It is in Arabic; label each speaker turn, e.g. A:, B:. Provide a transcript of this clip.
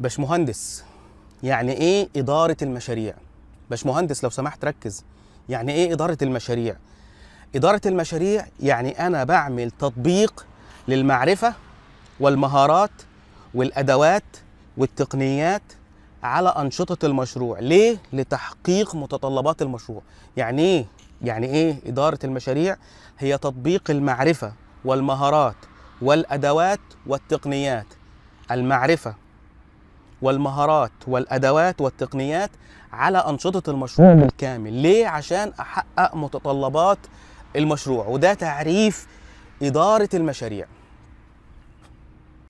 A: باشمهندس يعني ايه اداره المشاريع باشمهندس لو سمحت ركز يعني ايه اداره المشاريع اداره المشاريع يعني انا بعمل تطبيق للمعرفه والمهارات والادوات والتقنيات على انشطه المشروع ليه لتحقيق متطلبات المشروع يعني ايه يعني ايه اداره المشاريع هي تطبيق المعرفه والمهارات والادوات والتقنيات المعرفه والمهارات والادوات والتقنيات على انشطه المشروع بالكامل نعم. ليه عشان احقق متطلبات المشروع وده تعريف اداره المشاريع